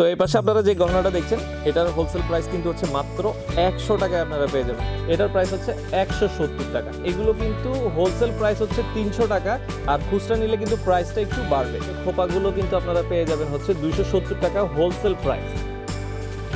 তো এই পাশে আপনারা যে গহনাটা দেখছেন এটার হোলসেল প্রাইস কিন্তু হচ্ছে মাত্র একশো টাকায় আপনারা পেয়ে যাবেন এটার প্রাইস হচ্ছে একশো সত্তর টাকা এগুলো কিন্তু হোলসেল প্রাইস হচ্ছে তিনশো টাকা আর খুচরা নিলে কিন্তু প্রাইসটা একটু বাড়বে খোপাগুলো কিন্তু আপনারা পেয়ে যাবেন হচ্ছে দুইশো সত্তর টাকা হোলসেল প্রাইস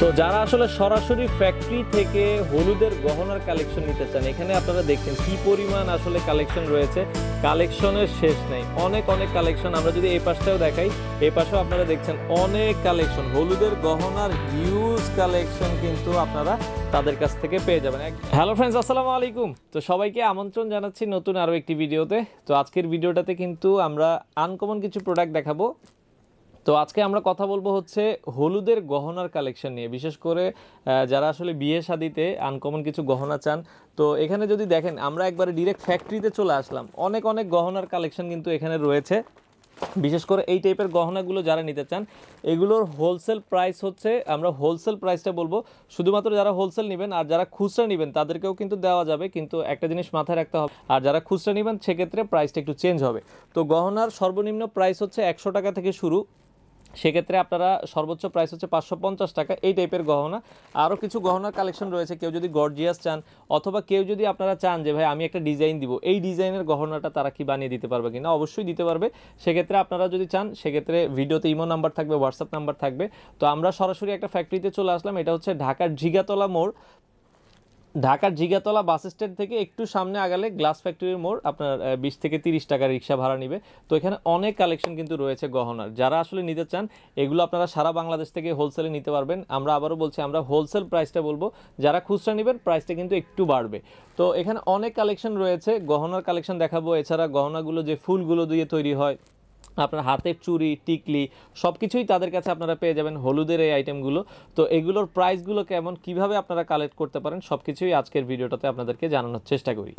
তো যারা আসলে সরাসরি ফ্যাক্টরি থেকে হলুদের গহনার কালেকশন নিতে চান এখানে আপনারা দেখছেন কি পরিমাণ আসলে কালেকশন রয়েছে কালেকশনের শেষ নেই অনেক অনেক কালেকশন আমরা যদি এই পাশটাও দেখাই এই পাশেও আপনারা দেখছেন অনেক কালেকশন হলুদের গহনার হিউজ কালেকশন কিন্তু আপনারা তাদের কাছ থেকে পেয়ে যাবেন হ্যালো ফ্রেন্ডস আসসালামু আলাইকুম তো সবাইকে আমন্ত্রণ জানাচ্ছি নতুন আরও একটি ভিডিওতে তো আজকের ভিডিওটাতে কিন্তু আমরা আনকমন কিছু প্রোডাক্ট দেখাবো তো আজকে আমরা কথা বলবো হচ্ছে হলুদের গহনার কালেকশন নিয়ে বিশেষ করে যারা আসলে বিয়ে শাদিতে আনকমন কিছু গহনা চান তো এখানে যদি দেখেন আমরা একবারে ডিরেক্ট ফ্যাক্টরিতে চলে আসলাম অনেক অনেক গহনার কালেকশন কিন্তু এখানে রয়েছে বিশেষ করে এই টাইপের গহনাগুলো যারা নিতে চান এগুলোর হোলসেল প্রাইস হচ্ছে আমরা হোলসেল প্রাইসটা বলবো শুধুমাত্র যারা হোলসেল নেবেন আর যারা খুচরা নেবেন তাদেরকেও কিন্তু দেওয়া যাবে কিন্তু একটা জিনিস মাথায় রাখতে হবে আর যারা খুচরা নেবেন সেক্ষেত্রে প্রাইসটা একটু চেঞ্জ হবে তো গহনার সর্বনিম্ন প্রাইস হচ্ছে একশো টাকা থেকে শুরু সেক্ষেত্রে আপনারা সর্বোচ্চ প্রাইস হচ্ছে পাঁচশো পঞ্চাশ টাকা এই টাইপের গহনা আরও কিছু গহনার কালেকশন রয়েছে কেউ যদি গর্জিয়াস চান অথবা কেউ যদি আপনারা চান যে ভাই আমি একটা ডিজাইন দিব এই ডিজাইনের গহনাটা তারা কি বানিয়ে দিতে পারবে কি না অবশ্যই দিতে পারবে সেক্ষেত্রে আপনারা যদি চান সেক্ষেত্রে ভিডিওতে ইমো নাম্বার থাকবে হোয়াটসঅ্যাপ নাম্বার থাকবে তো আমরা সরাসরি একটা ফ্যাক্টরিতে চলে আসলাম এটা হচ্ছে ঢাকার ঝিগাতলা মোড় ঢাকার জিগাতলা বাস স্ট্যান্ড থেকে একটু সামনে আগালে গ্লাস ফ্যাক্টরির মোড় আপনার বিশ থেকে তিরিশ টাকা রিক্সা ভাড়া নিবে তো এখানে অনেক কালেকশন কিন্তু রয়েছে গহনার যারা আসলে নিতে চান এগুলো আপনারা সারা বাংলাদেশ থেকে হোলসেলে নিতে পারবেন আমরা আবারও বলছি আমরা হোলসেল প্রাইসটা বলবো যারা খুচরা নেবেন প্রাইসটা কিন্তু একটু বাড়বে তো এখানে অনেক কালেকশন রয়েছে গহনার কালেকশন দেখাবো এছাড়া গহনাগুলো যে ফুলগুলো দিয়ে তৈরি হয় আপনার হাতের চুড়ি টিকলি সব কিছুই তাদের কাছে আপনারা পেয়ে যাবেন হলুদের এই আইটেমগুলো তো এগুলোর প্রাইসগুলো কেমন কিভাবে আপনারা কালেক্ট করতে পারেন সব কিছুই আজকের ভিডিওটাতে আপনাদেরকে জানানোর চেষ্টা করি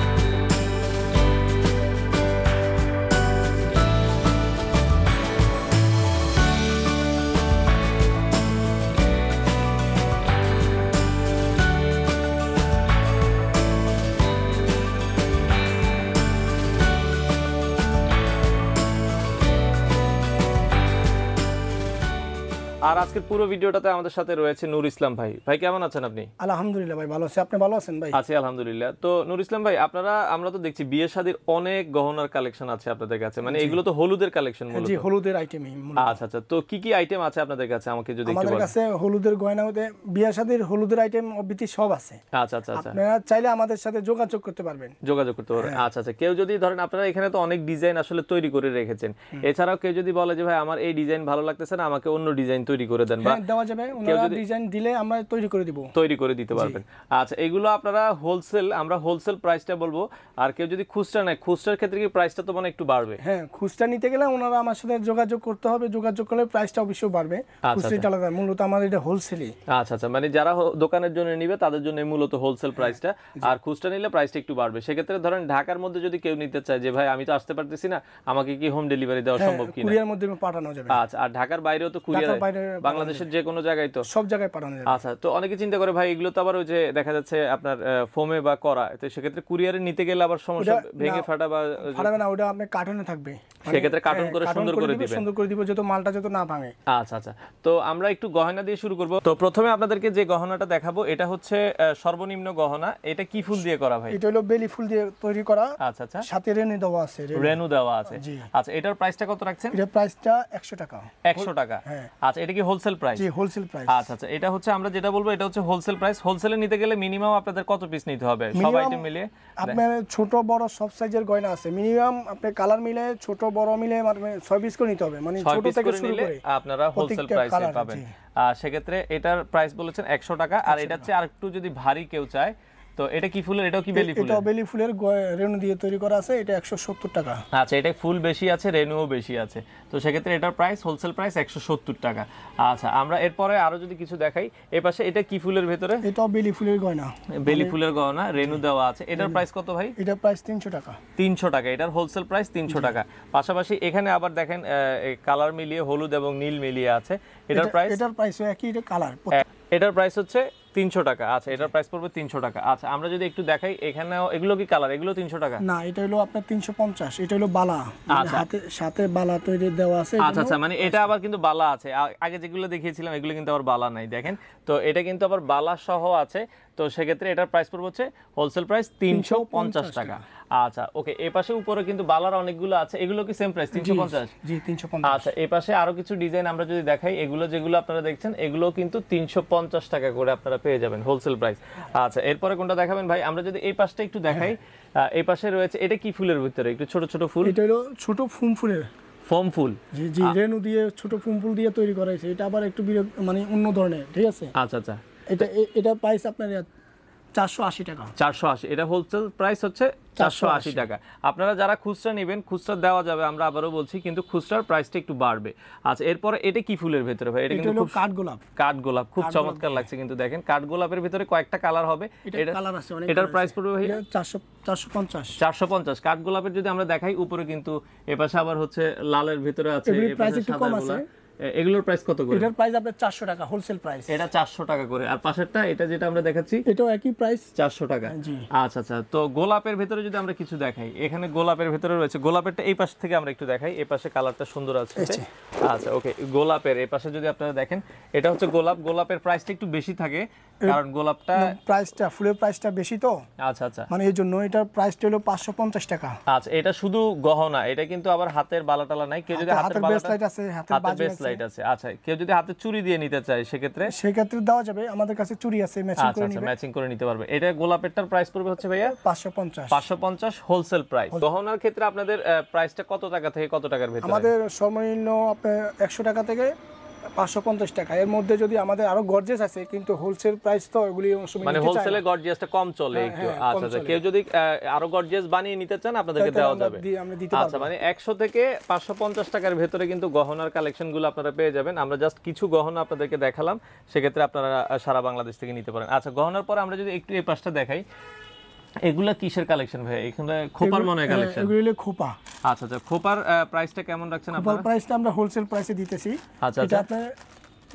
আর আজকের পুরো ভিডিওটাতে আমাদের সাথে রয়েছে নূর ইসলাম ভাই ভাই কেমন আছেন আপনি আলহামদুলিল্লাহ ভাই ভালো আছি আপনি ভালো আছেন ভাই আছি আলহামদুলিল্লাহ তো নূর ইসলাম ভাই আপনারা আমরা তো দেখছি বিয়ে শাদীর অনেক গহনার কালেকশন আছে আপনাদের কাছে মানে এগুলো তো হলুদের কালেকশন মূলত জি হলুদের আইটেমই আচ্ছা আচ্ছা তো কি কি আইটেম আছে আপনাদের কাছে আমাকে যদি একটু বলেন আমাদের কাছে হলুদের গয়না হতে বিয়ে শাদীর হলুদের আইটেম অবিতি সব আছে আচ্ছা আচ্ছা আচ্ছা আপনারা চাইলে আমাদের সাথে যোগাযোগ করতে পারবেন যোগাযোগ করতে পারবেন হ্যাঁ। আচ্ছা আচ্ছা কেউ যদি ধরেন আপনারা এখানে তো অনেক ডিজাইন আসলে তৈরি করে রেখেছেন এছাড়াও কেউ যদি বলে যে ভাই আমার এই ডিজাইন ভালো লাগতেছে না আমাকে অন্য ডিজাইন তৈরি করে দেন বা হ্যাঁ, দেওয়া যাবে ওনারা ডিজাইন দিলে আমরা তৈরি করে দিব তৈরি করে দিতে পারবেন আচ্ছা এগুলো আপনারা হোলসেল আমরা হোলসেল প্রাইসটা বলবো আর কেউ যদি খুচরা নেয় খুচরার ক্ষেত্রে কি প্রাইসটা তো মানে একটু বাড়বে হ্যাঁ খুচরা নিতে গেলে ওনারা আমার সাথে যোগাযোগ করতে হবে যোগাযোগ করলে প্রাইসটা অবশ্যই বাড়বে আচ্ছা, আচ্ছা। খুচরিটা আলাদা মূলত আমাদের এটা হোলসেলই আচ্ছা আচ্ছা মানে যারা দোকানের জন্য নিবে তাদের জন্য মূলত হোলসেল হ্যাঁ, প্রাইসটা আর খুচরা নিলে প্রাইসটা একটু বাড়বে সেক্ষেত্রে ধরেন ঢাকার মধ্যে যদি কেউ নিতে চায় যে ভাই আমি তো আসতে পারতেছি না আমাকে কি হোম ডেলিভারি দেওয়া হ্যাঁ, সম্ভব কিনা কুরিয়ার মধ্যে পাঠানো যাবে আচ্ছা আর ঢাকার বাইরেও তো কুরিয়ার বাইরে বাংলাদেশের যে কোনো জায়গায় তো সব জায়গায় পাঠানো যাবে আচ্ছা তো অনেকে চিন্তা করে ভাই এগুলো তো আবার ওই যে দেখা যাচ্ছে আপনার ফোমে বা করা তো সেক্ষেত্রে কুরিয়ারে নিতে গেলে আবার সমস্যা ভেঙে ফাটা বা ফাটাবে না ওটা আপনি কার্টনে থাকবে মানে সেক্ষেত্রে কার্টন হ্যাঁ, করে সুন্দর করে দিবেন সুন্দর করে দিব যত মালটা যত না ভাঙে আচ্ছা আচ্ছা তো আমরা একটু গহনা দিয়ে শুরু করব তো প্রথমে আপনাদেরকে যে গহনাটা দেখাবো এটা হচ্ছে সর্বনিম্ন গহনা এটা কি ফুল দিয়ে করা ভাই এটা হলো বেলি ফুল দিয়ে তৈরি করা আচ্ছা আচ্ছা সাথে রেনু দেওয়া আছে রেনু দেওয়া আছে আচ্ছা এটার প্রাইসটা কত রাখছেন এটার প্রাইসটা 100 টাকা 100 টাকা হ্যাঁ। আচ্ছা এটা কি হোলসেল প্রাইস জি হোলসেল প্রাইস আচ্ছা আচ্ছা এটা হচ্ছে আমরা যেটা বলবো এটা হচ্ছে হোলসেল প্রাইস হোলসেলে নিতে গেলে মিনিমাম আপনাদের কত পিস নিতে হবে সব আইটেম মিলে আপনার ছোট বড় সব সাইজের গয়না আছে মিনিমাম আপনি কালার মিলে ছোট বড় মিলে মানে 6 পিস করে নিতে হবে মানে ছোট থেকে শুরু করে আপনারা হোলসেল প্রাইসে পাবেন সেক্ষেত্রে এটার প্রাইস বলেছেন 100 টাকা আর এটা হচ্ছে আরেকটু যদি ভারী কেউ চায় তো এটা কি ফুলের এটাও কি বেলি ফুল এটা বেলি ফুলের রেনু দিয়ে তৈরি করা আছে এটা 170 টাকা আচ্ছা এটা ফুল বেশি আছে রেণুও বেশি আছে তো সেক্ষেত্রে এটার প্রাইস হোলসেল প্রাইস 170 টাকা আচ্ছা আমরা এরপরে আরো যদি কিছু দেখাই এই পাশে এটা কি ফুলের ভেতরে এটা বেলি ফুলের গয়না বেলি মানে ফুলের গয়না রেনু দেওয়া আছে এটার প্রাইস কত ভাই এটার প্রাইস 300 টাকা 300 টাকা এটার হোলসেল প্রাইস 300 টাকা পাশাপাশি এখানে আবার দেখেন কালার মিলিয়ে হলুদ এবং নীল মিলিয়ে আছে এটার প্রাইস এটার প্রাইস একই এটা কালার এটার প্রাইস হচ্ছে তিনশো টাকা আচ্ছা এটার প্রাইস পড়বে তিনশো টাকা আচ্ছা আমরা যদি একটু দেখাই এখানেও এগুলো কি কালার এগুলো তিনশো টাকা না এটা হলো আপনার তিনশো পঞ্চাশ এটা হলো বালা মানে আচ্ছা। হাতে সাথে বালা তৈরি দেওয়া আছে আচ্ছা আচ্ছা মানে এটা আবার কিন্তু বালা আছে আগে যেগুলো দেখিয়েছিলাম এগুলো কিন্তু আবার বালা নাই দেখেন তো এটা কিন্তু আবার বালা সহ আছে তো সেক্ষেত্রে এটার প্রাইস পড়বে হচ্ছে হোলসেল প্রাইস তিনশো পঞ্চাশ টাকা আচ্ছা ওকে এ পাশে উপরে কিন্তু বালার অনেকগুলো আছে এগুলো কি সেম প্রাইস তিনশো পঞ্চাশ জি তিনশো আচ্ছা এ পাশে আরো কিছু ডিজাইন আমরা যদি দেখাই এগুলো যেগুলো আপনারা দেখছেন এগুলো কিন্তু তিনশো পঞ্চাশ টাকা করে আপনারা পেয়ে যাবেন হোলসেল প্রাইস আচ্ছা এরপরে কোনটা দেখাবেন ভাই আমরা যদি এই পাশটা একটু দেখাই হ্যাঁ। এই পাশে রয়েছে এটা কি ফুলের ভিতরে একটু ছোট ছোট ফুল এটা হলো ছোট ফুম ফুলের ফোম ফুল জি জি রেনু দিয়ে ছোট ফুম ফুল দিয়ে তৈরি করা হয়েছে এটা আবার একটু মানে অন্য ধরনের ঠিক আছে আচ্ছা আচ্ছা এটা এটা প্রাইস আপনার চারশো আশি টাকা চারশো আশি এটা হোলসেল প্রাইস হচ্ছে চারশো আশি টাকা আপনারা যারা খুচরা নেবেন খুচরা দেওয়া যাবে আমরা আবারও বলছি কিন্তু খুচরার প্রাইসটা একটু বাড়বে আচ্ছা এরপরে এটা কি ফুলের ভেতরে ভাই এটা কিন্তু খুব চমৎকার লাগছে কিন্তু দেখেন কাঠ গোলাপের ভিতরে কয়েকটা কালার হবে এটা কালার আছে এটার প্রাইস পড়বে ভাই চারশো চারশো পঞ্চাশ চারশো পঞ্চাশ যদি আমরা দেখাই উপরে কিন্তু এপাশে আবার হচ্ছে লালের ভেতরে আছে প্রাইস একটু কম আছে এগুলোর প্রাইস কত করে এটার প্রাইস আপনার 400 টাকা হোলসেল প্রাইস এটা 400 টাকা করে আর পাশেরটা এটা যেটা আমরা দেখাচ্ছি এটাও একই প্রাইস 400 টাকা আচ্ছা আচ্ছা তো গোলাপের ভিতরে যদি আমরা কিছু দেখাই এখানে গোলাপের ভিতরে রয়েছে গোলাপেরটা এই পাশ থেকে আমরা একটু দেখাই এই পাশে কালারটা সুন্দর আছে আচ্ছা ওকে গোলাপের এই পাশে যদি আপনারা দেখেন এটা হচ্ছে গোলাপ গোলাপের প্রাইসটা একটু বেশি থাকে কারণ গোলাপটা প্রাইসটা ফুলের প্রাইসটা বেশি তো আচ্ছা আচ্ছা মানে এই জন্য এটার প্রাইসটা হলো 550 টাকা আচ্ছা এটা শুধু গহনা এটা কিন্তু আবার হাতের বালা টালা নাই কেউ যদি হাতের বেসলাইট আছে হাতের বেসলাইট আছে আচ্ছা কেউ যদি হাতে চুরি দিয়ে নিতে চায় সেক্ষেত্রে সেক্ষেত্রে দেওয়া যাবে আমাদের কাছে চুরি আছে ম্যাচিং আচ্ছা, করে আচ্ছা, নিবে ম্যাচিং করে নিতে পারবে এটা গোলাপেরটার প্রাইস পড়বে হচ্ছে ভাইয়া 550 550 হোলসেল প্রাইস গহনার ক্ষেত্রে আপনাদের প্রাইসটা কত টাকা থেকে কত টাকার ভিতরে আমাদের সর্বনিম্ন আপনি 100 টাকা থেকে পাঁচশো পঞ্চাশ টাকা এর মধ্যে যদি আমাদের আরো গর্জেস আছে কিন্তু হোলসেল প্রাইস তো মানে হোলসেলে গর্জেসটা কম চলে হ্যাঁ, একটু হ্যাঁ, আচ্ছা, আচ্ছা কেউ যদি আরো গর্জেস বানিয়ে নিতে চান আপনাদেরকে দেওয়া যাবে আচ্ছা মানে একশো থেকে পাঁচশো পঞ্চাশ টাকার ভেতরে কিন্তু গহনার গুলো আপনারা পেয়ে যাবেন আমরা জাস্ট কিছু গহনা আপনাদেরকে দেখালাম সেক্ষেত্রে আপনারা সারা বাংলাদেশ থেকে নিতে পারেন আচ্ছা গহনার পরে আমরা যদি একটু এই পাশটা দেখাই এগুলা কিসের কালেকশন ভাই এখানে খোপার মনে হয় কালেকশন এগুলো হলো খোপা আচ্ছা আচ্ছা খোপার প্রাইসটা কেমন রাখছেন আপনারা খোপার প্রাইসটা আমরা হোলসেল প্রাইসে দিতেছি আচ্ছা এটা আচ্ছা। আপনার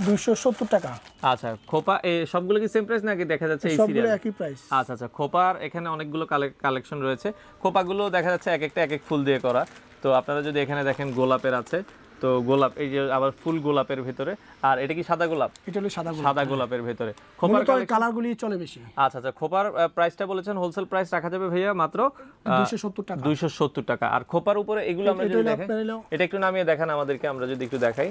270 টাকা আচ্ছা খোপা সবগুলো কি সেম প্রাইস নাকি দেখা যাচ্ছে এই সবগুলো একই প্রাইস আচ্ছা আচ্ছা খোপার এখানে অনেকগুলো কালেকশন রয়েছে খোপাগুলো দেখা যাচ্ছে এক একটা এক এক ফুল দিয়ে করা তো আপনারা যদি এখানে দেখেন গোলাপের আছে তো গোলাপ এই যে আবার ফুল গোলাপের ভিতরে আর এটা কি সাদা গোলাপ এটা হলো সাদা গোলাপ সাদা হ্যাঁ। গোলাপের ভিতরে খোপার কালারগুলি চলে বেশি আচ্ছা আচ্ছা খোপার প্রাইসটা বলেছেন হোলসেল প্রাইস রাখা যাবে ভাইয়া মাত্র 270 টাকা 270 টাকা আর খোপার উপরে এগুলো আমরা যদি দেখেন এটা একটু নামিয়ে দেখান আমাদেরকে আমরা যদি একটু দেখাই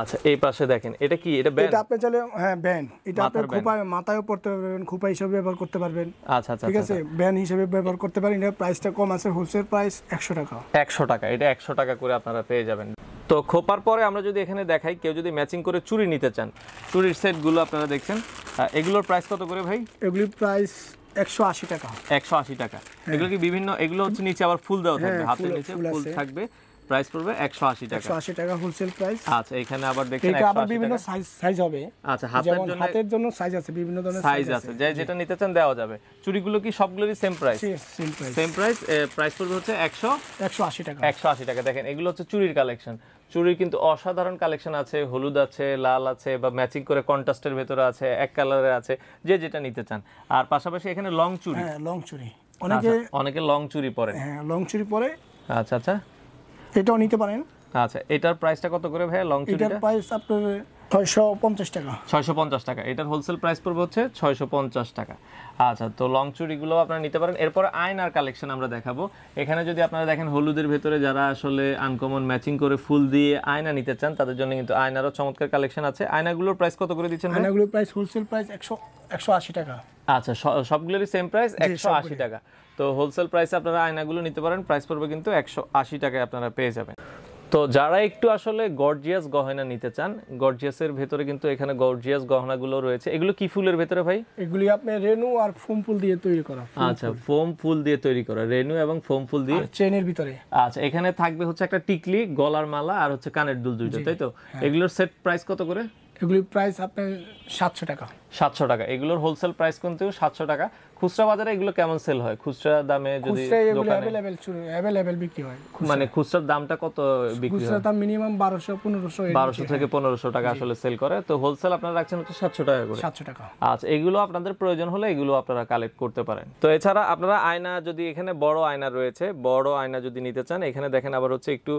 আচ্ছা এই পাশে দেখেন এটা কি এটা ব্যান্ড এটা আপনি চাইলে হ্যাঁ ব্যান্ড এটা আপনি খোপায় মাথায়ও পড়তে পারবেন খোপা হিসেবে ব্যবহার করতে পারবেন আচ্ছা আচ্ছা ঠিক আচ্ছা, আছে আচ্ছা। ব্যান্ড হিসেবে ব্যবহার করতে পারেন এটা প্রাইসটা কম আছে হোলসেল প্রাইস 100 টাকা 100 টাকা এটা 100 টাকা করে আপনারা পেয়ে যাবেন তো খোপার পরে আমরা যদি এখানে দেখাই কেউ যদি ম্যাচিং করে চুরি নিতে চান চুরির সেটগুলো আপনারা দেখছেন এগুলোর প্রাইস কত করে ভাই এগুলির প্রাইস একশো আশি টাকা একশো আশি টাকা হ্যাঁ। এগুলো কি বিভিন্ন এগুলো হচ্ছে নিচে আবার ফুল দেওয়া হ্যাঁ, থাকবে হাতের নিচে ফুল থাকবে প্রাইস পড়বে 180 টাকা 180 টাকা হোলসেল প্রাইস আচ্ছা এখানে আবার দেখেন এটা আবার বিভিন্ন সাইজ সাইজ হবে আচ্ছা হাতের জন্য হাতের জন্য সাইজ আছে বিভিন্ন ধরনের সাইজ আছে যাই যেটা নিতে চান দেওয়া যাবে চুড়িগুলো কি সবগুলোরই same price same price same price price পড়বে হচ্ছে 100 180 টাকা 180 টাকা দেখেন এগুলো হচ্ছে চুড়ির কালেকশন চুরির কিন্তু অসাধারণ কালেকশন আছে হলুদ আছে লাল আছে বা ম্যাচিং করে কন্ট্রাস্টের ভেতরে আছে এক কালারে আছে যে যেটা নিতে চান আর পাশাপাশি এখানে লং চুরি হ্যাঁ লং চুরি অনেকে আচ্ছা, অনেকে লং চুরি পরে হ্যাঁ লং চুরি পরে আচ্ছা আচ্ছা এটাও নিতে পারেন আচ্ছা এটার প্রাইসটা কত করে ভাই লং চুড়িটা এটার প্রাইস আপনার 650 টাকা 650 টাকা এটার হোলসেল প্রাইস পড়বে হচ্ছে 650 টাকা আচ্ছা তো লং চুড়িগুলো আপনারা নিতে পারেন এরপর আয়নার কালেকশন আমরা দেখাবো এখানে যদি আপনারা দেখেন হলুদের ভেতরে যারা আসলে আনকমন ম্যাচিং করে ফুল দিয়ে আয়না নিতে চান তাদের জন্য কিন্তু আয়নারও চমৎকার কালেকশন আছে আয়নাগুলোর প্রাইস কত করে দিচ্ছেন আয়নাগুলোর প্রাইস হোলসেল প্রাইস 100 180 টাকা আচ্ছা সবগুলোরই সেম প্রাইস 180 টাকা তো হোলসেল প্রাইসে আপনারা আয়নাগুলো নিতে পারেন প্রাইস পড়বে কিন্তু 180 টাকায় আপনারা পেয়ে যাবেন তো যারা একটু আসলে গর্জিয়াস গহনা নিতে চান গর্জিয়াসের ভেতরে কিন্তু এখানে গর্জিয়াস গহনাগুলো রয়েছে এগুলো কি ফুলের ভেতরে ভাই এগুলি আপনি রেনু আর ফোম ফুল দিয়ে তৈরি করা আচ্ছা ফোম ফুল দিয়ে তৈরি করা রেনু এবং ফোম ফুল দিয়ে চেনের ভিতরে আচ্ছা এখানে থাকবে হচ্ছে একটা টিকলি গলার মালা আর হচ্ছে কানের দুল দুইটা তাই তো হ্যাঁ। এগুলোর সেট প্রাইস কত করে এগুলির প্রাইস আপনার সাতশো টাকা সাতশো টাকা এগুলোর হোলসেল প্রাইস কিন্তু সাতশো টাকা খুচরা বাজারে এগুলো কেমন সেল হয় খুচরা দামে যদি বিক্রি হয় মানে খুচরার দামটা কত বিক্রি খুচরা দাম মিনিমাম বারোশো পনেরোশো বারোশো থেকে পনেরোশো টাকা আসলে সেল করে তো হোলসেল আপনারা রাখছেন হচ্ছে সাতশো টাকা করে সাতশো টাকা আচ্ছা এগুলো আপনাদের প্রয়োজন হলে এগুলো আপনারা কালেক্ট করতে পারেন তো এছাড়া আপনারা আয়না যদি এখানে বড় আয়না রয়েছে বড় আয়না যদি নিতে চান এখানে দেখেন আবার হচ্ছে একটু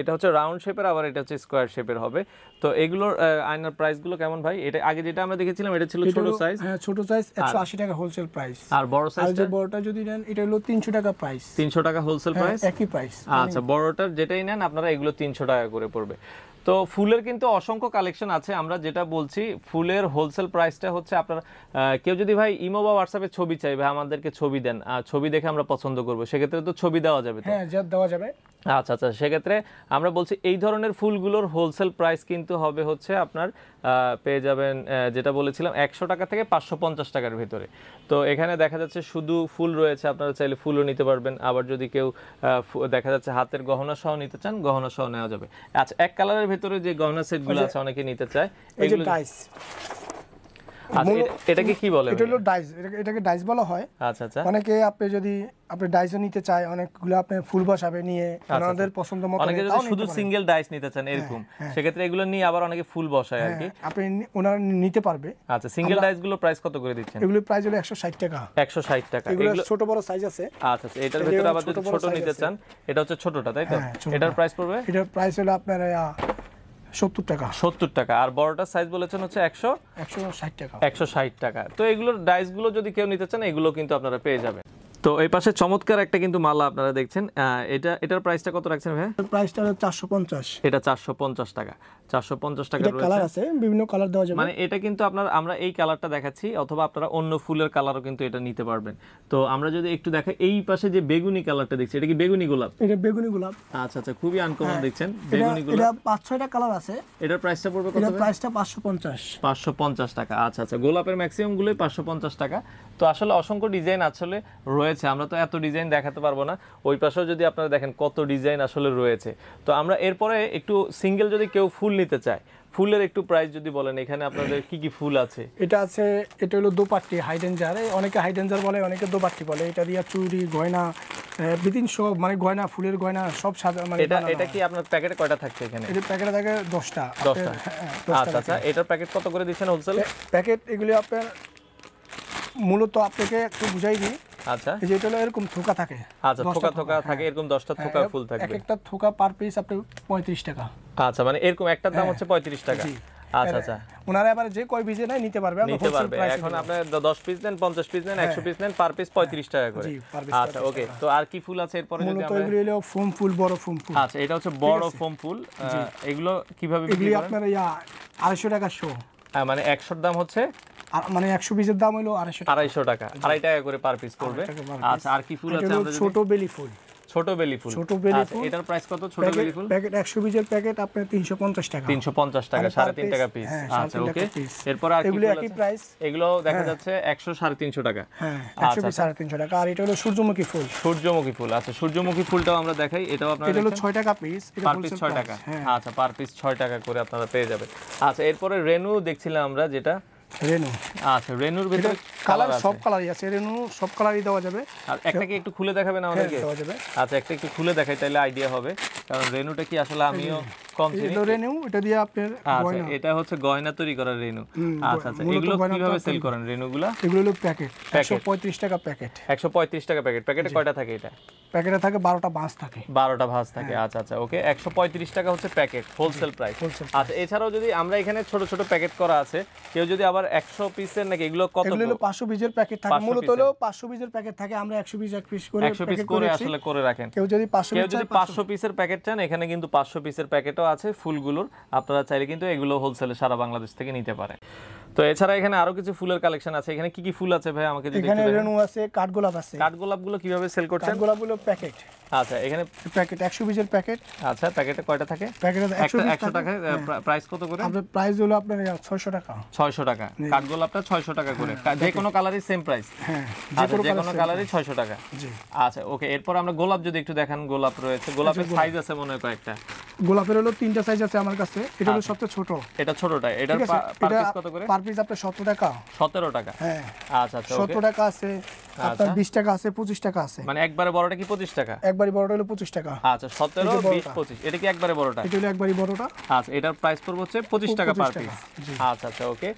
এটা হচ্ছে রাউন্ড শেপের আবার এটা হচ্ছে স্কোয়ার শেপের হবে তো এগুলোর আয়নার প্রাইসগুলো কেমন ভাই এটা আগে যেটা আমরা দেখেছিলাম এটা ছিল ছোট সাইজ হ্যাঁ ছোট সাইজ 180 টাকা হোলসেল প্রাইস আর বড় সাইজ আর বড়টা যদি নেন এটা হলো 300 টাকা প্রাইস 300 টাকা হোলসেল হ্যাঁ, প্রাইস একই প্রাইস আচ্ছা বড়টার যেটাই নেন আপনারা এগুলো 300 টাকা করে পড়বে তো ফুলের কিন্তু অসংখ্য কালেকশন আছে আমরা যেটা বলছি ফুলের হোলসেল প্রাইসটা হচ্ছে আপনার কেউ যদি ভাই ইমো বা হোয়াটসঅ্যাপে ছবি চাই ভাই আমাদেরকে ছবি দেন ছবি দেখে আমরা পছন্দ করবো সেক্ষেত্রে তো ছবি দেওয়া যাবে হ্যাঁ দেওয়া যাবে আচ্ছা আচ্ছা সেক্ষেত্রে আমরা বলছি এই ধরনের ফুলগুলোর হোলসেল প্রাইস কিন্তু হবে হচ্ছে আপনার পেয়ে যাবেন যেটা বলেছিলাম একশো টাকা থেকে পাঁচশো পঞ্চাশ টাকার ভিতরে তো এখানে দেখা যাচ্ছে শুধু ফুল রয়েছে আপনারা চাইলে ফুলও নিতে পারবেন আবার যদি কেউ দেখা যাচ্ছে হাতের গহনা সহ নিতে চান গহনা সহ নেওয়া যাবে আচ্ছা এক কালারের ভিতরে যে গহনা সেটগুলো আছে অনেকে নিতে চায় এগুলো আচ্ছা, এটাকে কি বলে এটা হলো ডাইস এটাকে ডাইস বলা হয় আচ্ছা আচ্ছা অনেকে আপনি যদি আপনি নিতে অনেকগুলো আপনি ফুল বসাবে নিয়ে আপনাদের আচ্ছা, মানে আচ্ছা। পছন্দ মতো অনেকে যদি শুধু সিঙ্গেল ডাইস নিতে চান হ্যাঁ, এরকম হ্যাঁ। সেক্ষেত্রে এগুলো নিয়ে আবার অনেকে ফুল বসায় আর হ্যাঁ, কি আপনি ওনারা নিতে পারবে আচ্ছা সিঙ্গেল ডাইস গুলো প্রাইস কত করে দিচ্ছেন এগুলো প্রাইস হলো 160 টাকা 160 টাকা এগুলো ছোট বড় সাইজ আছে আচ্ছা আচ্ছা এটার ভিতরে আবার যদি ছোট নিতে চান এটা হচ্ছে ছোটটা তাই তো এটার প্রাইস পড়বে এটার প্রাইস হলো আপনার সত্তর টাকা সত্তর টাকা আর বড়টার সাইজ বলেছেন হচ্ছে একশো একশো ষাট টাকা একশো ষাট টাকা তো এগুলোর ডাইসগুলো যদি কেউ নিতে চান এগুলো কিন্তু আপনারা পেয়ে যাবেন তো এই পাশে চমৎকার একটা কিন্তু মালা আপনারা দেখছেন এটা এটার প্রাইসটা কত রাখছেন ভাই প্রাইসটা চারশো পঞ্চাশ এটা চারশো পঞ্চাশ টাকা 450 টাকা কালার আছে বিভিন্ন কালার দেওয়া যাবে মানে এটা কিন্তু আপনার আমরা এই কালারটা দেখাচ্ছি অথবা আপনারা অন্য ফুলের কালারও কিন্তু এটা নিতে পারবেন তো আমরা যদি একটু দেখা এই পাশে যে বেগুনি কালারটা দেখছি এটা কি বেগুনি গোলাপ এটা বেগুনি গোলাপ আচ্ছা আচ্ছা খুবই আনকমন হ্যাঁ। দেখছেন বেগুনি গোলাপ পাঁচ ছয়টা কালার আছে এটার প্রাইসটা পড়বে কত প্রাইসটা টাকা আচ্ছা আচ্ছা গোলাপের ম্যাক্সিমাম গুলোই পঞ্চাশ টাকা তো আসলে অসংখ্য ডিজাইন আসলে রয়েছে আমরা তো এত ডিজাইন দেখাতে পারবো না ওই পাশেও যদি আপনারা দেখেন কত ডিজাইন আসলে রয়েছে তো আমরা এরপরে একটু সিঙ্গেল যদি কেউ ফুল নিতে চাই ফুলের একটু প্রাইস যদি বলেন এখানে আপনাদের কি কি ফুল আছে এটা আছে এটা হলো দোপাট্টি হাইডেঞ্জার অনেকে হাইডেঞ্জার বলে অনেকে দোপাট্টি বলে এটা দিয়ে চুরি গয়না বিদিন সব মানে গয়না ফুলের গয়না সব সাজা মানে এটা এটা কি আপনার প্যাকেটে কয়টা থাকছে এখানে এটা প্যাকেটে থাকে 10টা 10টা হ্যাঁ, হ্যাঁ, আচ্ছা আচ্ছা এটার প্যাকেট কত করে দিচ্ছেন হোলসেল প্যাকেট এগুলি আপনার মূলত আপনাকে একটু বুঝাই দিই আচ্ছা এই যে হলো এরকম থোকা থাকে আচ্ছা থোকা থোকা থাকে এরকম 10টা হ্যাঁ, থোকা ফুল থাকবে একটা থোকা পার পিস আপনি 35 টাকা আচ্ছা মানে এরকম একটার দাম হ্যাঁ, হচ্ছে 35 টাকা আচ্ছা আচ্ছা ওনারা এবারে যে কয় পিস নেয় নিতে পারবে নিতে পারবে এখন আপনি 10 পিস নেন 50 পিস নেন 100 পিস হ্যাঁ। নেন পার পিস 35 টাকা করে আচ্ছা ওকে তো আর কি ফুল আছে এরপরে যদি আমরা এগুলো ফোম ফুল বড় ফোম ফুল আচ্ছা এটা হচ্ছে বড় ফোম ফুল এগুলো কিভাবে বিক্রি করেন এগুলো আপনারা 250 টাকা শো মানে 100 দাম হচ্ছে মানে 100 পিসের দাম হলো 250 টাকা 250 টাকা আড়াই টাকা করে পার পিস পড়বে আচ্ছা আর কি ফুল আছে আমাদের ছোট বেলি ফুল ছোট বেলি ফুল ছোট বেলি আচ্ছা, ফুল এটার প্রাইস কত ছোট বেলি ফুল প্যাকেট 100 পিসের প্যাকেট আপনি 350 টাকা 350 টাকা টাকা পিস হ্যাঁ, আচ্ছা ওকে এরপর আর কি প্রাইস এগুলো দেখা হ্যাঁ। যাচ্ছে 100 350 টাকা হ্যাঁ 100 পিস 350 টাকা আর এটা হলো সূর্যমুখী ফুল সূর্যমুখী ফুল আচ্ছা সূর্যমুখী ফুলটাও আমরা দেখাই এটাও আপনারা এটা হলো 6 টাকা পিস পার পিস 6 টাকা হ্যাঁ। আচ্ছা পার পিস 6 টাকা করে আপনারা পেয়ে যাবেন আচ্ছা এরপরে রেনু দেখছিলাম আমরা যেটা রেনু আচ্ছা রেনুর ভিতরে কালার সব কালারই আছে রেনু সব কালারই দেওয়া যাবে আর একটাকে একটু খুলে দেখাবেন আমাদেরকে হ্যাঁ, দেওয়া যাবে আচ্ছা একটা একটু খুলে দেখাই তাহলে আইডিয়া হবে কারণ রেনুটা কি আসলে আমিও কম রেনু এটা দিয়ে আপনার আচ্ছা, এটা হচ্ছে গয়না তৈরি করার রেনু আচ্ছা আচ্ছা এগুলো কিভাবে সেল করেন রেনুগুলা এগুলো হলো প্যাকেট 135 টাকা প্যাকেট 135 টাকা প্যাকেট প্যাকেটে কয়টা থাকে এটা প্যাকেটে থাকে 12টা ভাঁজ থাকে 12টা ভাঁজ থাকে হ্যাঁ। আচ্ছা আচ্ছা ওকে 135 টাকা হচ্ছে প্যাকেট হোলসেল প্রাইস আচ্ছা এছাড়াও যদি আমরা এখানে ছোট ছোট প্যাকেট করা আছে কেউ যদি আবার 100 পিসের নাকি এগুলো কত এগুলো হলো 500 পিসের প্যাকেট থাকে মূলত হলো 500 পিসের প্যাকেট থাকে আমরা 100 পিস এক পিস করে 100 পিস করে আসলে করে রাখেন কেউ যদি 500 কেউ যদি 500 পিসের প্যাকেট চান এখানে কিন্তু 500 পিসের প্যাকেটও আছে ফুলগুলোর আপনারা চাইলে কিন্তু এগুলো হোলসেলে সারা বাংলাদেশ থেকে নিতে পারেন তো এছাড়া এখানে আরো কিছু ফুলের কালেকশন আছে এখানে কি কি ফুল আছে ভাই আমাকে এখানে রেনু আছে কাঠগোলাপ আছে কাঠগোলাপগুলো কিভাবে সেল করছেন কাঠগোলাপগুলো প্যাকেট আচ্ছা এখানে প্যাকেট 100 পিসের প্যাকেট আচ্ছা প্যাকেটে কয়টা থাকে প্যাকেটে 100 টাকা হ্যাঁ। প্রাইস কত করে প্রাইস হলো 600 টাকা 600 টাকা কাঠগোল আপনার 600 টাকা করে হ্যাঁ, যে কোনো কালারই সেম প্রাইস হ্যাঁ আচ্ছা, যে কোনো কালারই 600 টাকা জি আচ্ছা ওকে এরপর আমরা গোলাপ যদি একটু দেখেন গোলাপ রয়েছে আচ্ছা, গোলাপের সাইজ আছে মনে হয় কয়েকটা গোলাপের হলো তিনটা সাইজ আছে আমার কাছে এটা হলো আচ্ছা। সবচেয়ে ছোট এটা ছোটটা এটা পারপিস কত করে আপনার 17 টাকা 17 টাকা হ্যাঁ আচ্ছা আচ্ছা 17 টাকা আছে আপনার 20 টাকা আছে 25 টাকা আছে মানে একবারে বড়টা কি 25 টাকা একবারই বড়টা হলো 25 টাকা আচ্ছা 17 20 25 এটা কি একবারই বড়টা এটা হলো একবারই বড়টা আচ্ছা এটার প্রাইস পড়বে হচ্ছে 25 টাকা পার পিস আচ্ছা আচ্ছা ওকে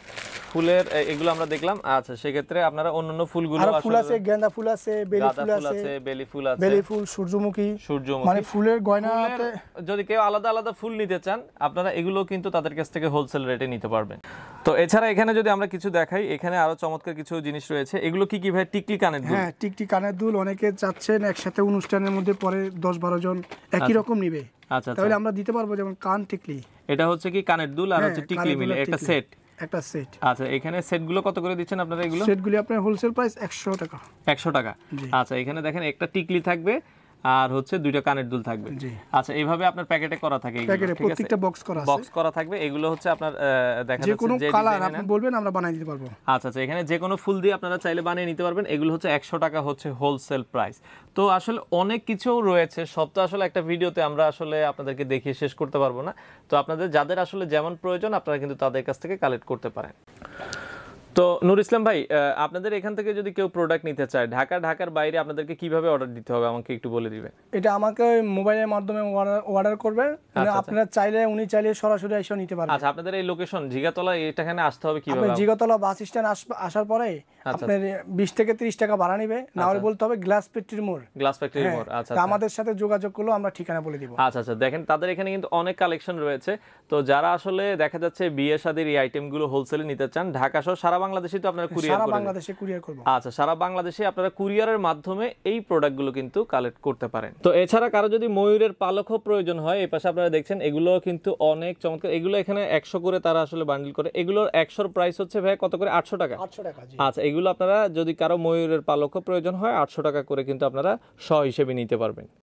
ফুলের এগুলো আমরা দেখলাম আচ্ছা সেই ক্ষেত্রে আপনারা অন্যান্য ফুলগুলো আর ফুল আছে গেন্দা ফুল আছে বেলি ফুল আছে বেলি ফুল আছে বেলি ফুল সূর্যমুখী সূর্যমুখী মানে ফুলের গয়নাতে যদি কেউ আলাদা আলাদা ফুল নিতে চান আপনারা এগুলো কিন্তু তাদের কাছ থেকে হোলসেল রেটে নিতে পারবেন তো এছাড়া এখানে যদি আমরা কিছু দেখাই এখানে আরো চমৎকার কিছু জিনিস রয়েছে এগুলো কি কি ভাই টিকলি কানের দুল হ্যাঁ টিকটি কানের দুল অনেকে চাচ্ছেন একসাথে অনুষ্ঠানের মধ্যে আমাদের পরে দশ বারো জন একই আচ্ছা। রকম নিবে আচ্ছা, আচ্ছা তাহলে আমরা দিতে পারবো যেমন কান টিকলি এটা হচ্ছে কি কানের দুল আর হ্যাঁ, হচ্ছে টিকলি মিলে একটা সেট একটা সেট আচ্ছা এখানে সেটগুলো কত করে দিচ্ছেন আপনারা এগুলো সেটগুলি আপনার হোলসেল প্রাইস 100 টাকা 100 টাকা আচ্ছা এখানে দেখেন একটা টিকলি থাকবে আর হচ্ছে দুইটা কানের দুল থাকবে আচ্ছা এইভাবে আপনার প্যাকেটে করা থাকে প্রত্যেকটা বক্স করা বক্স করা থাকবে এগুলো হচ্ছে আপনার দেখা যে কোনো কালার আপনি বলবেন আমরা বানাই দিতে পারবো আচ্ছা আচ্ছা এখানে যে কোনো ফুল দিয়ে আপনারা চাইলে বানিয়ে নিতে পারবেন এগুলো হচ্ছে 100 টাকা হচ্ছে হোলসেল প্রাইস তো আসলে অনেক কিছু রয়েছে সব তো আসলে একটা ভিডিওতে আমরা আসলে আপনাদেরকে দেখিয়ে শেষ করতে পারবো না তো আপনাদের যাদের আসলে যেমন প্রয়োজন আপনারা কিন্তু তাদের কাছ থেকে কালেক্ট করতে পারেন তো নুর ইসলাম ভাই আপনাদের এখান থেকে যদি কেউ প্রোডাক্ট নিতে চায় ঢাকা ঢাকার বাইরে আপনাদেরকে কিভাবে অর্ডার দিতে হবে আমাকে একটু বলে দিবেন এটা আমাকে মোবাইলের মাধ্যমে অর্ডার করবে আচ্ছা, মানে আচ্ছা। আপনারা চাইলে উনি চাইলে সরাসরি এসে নিতে পারবেন আচ্ছা আপনাদের এই লোকেশন জিগাতলা এটাখানে আসতে হবে কিভাবে আপনি জিগাতলা বাস স্ট্যান্ড আসার পরে আচ্ছা, আপনার 20 থেকে 30 টাকা ভাড়া নেবে না হলে বলতে হবে গ্লাস ফ্যাক্টরির মোর গ্লাস ফ্যাক্টরির মোর আচ্ছা আমাদের সাথে যোগাযোগ করলে আমরা ঠিকানা বলে দিব আচ্ছা আচ্ছা দেখেন তাদের এখানে কিন্তু অনেক কালেকশন রয়েছে তো যারা আসলে দেখা যাচ্ছে বিয়ে শাদীর এই আইটেমগুলো হোলসেলে নিতে চান ঢাকা সহ সারা বাংলাদেশে তো আপনারা কুরিয়ার সারা বাংলাদেশে কুরিয়ার করব আচ্ছা সারা বাংলাদেশে আপনারা কুরিয়ারের মাধ্যমে এই প্রোডাক্টগুলো কিন্তু কালেক্ট করতে পারেন তো এছাড়া কারো যদি ময়ূরের পালকও প্রয়োজন হয় এই পাশে আপনারা দেখছেন এগুলো কিন্তু অনেক চমৎকার এগুলো এখানে একশো করে তারা আসলে বান্ডিল করে এগুলোর একশোর প্রাইস হচ্ছে ভাই কত করে আটশো টাকা আটশো টাকা আচ্ছা এগুলো আপনারা যদি কারো ময়ূরের পালকও প্রয়োজন হয় আটশো টাকা করে কিন্তু আপনারা স হিসেবে নিতে পারবেন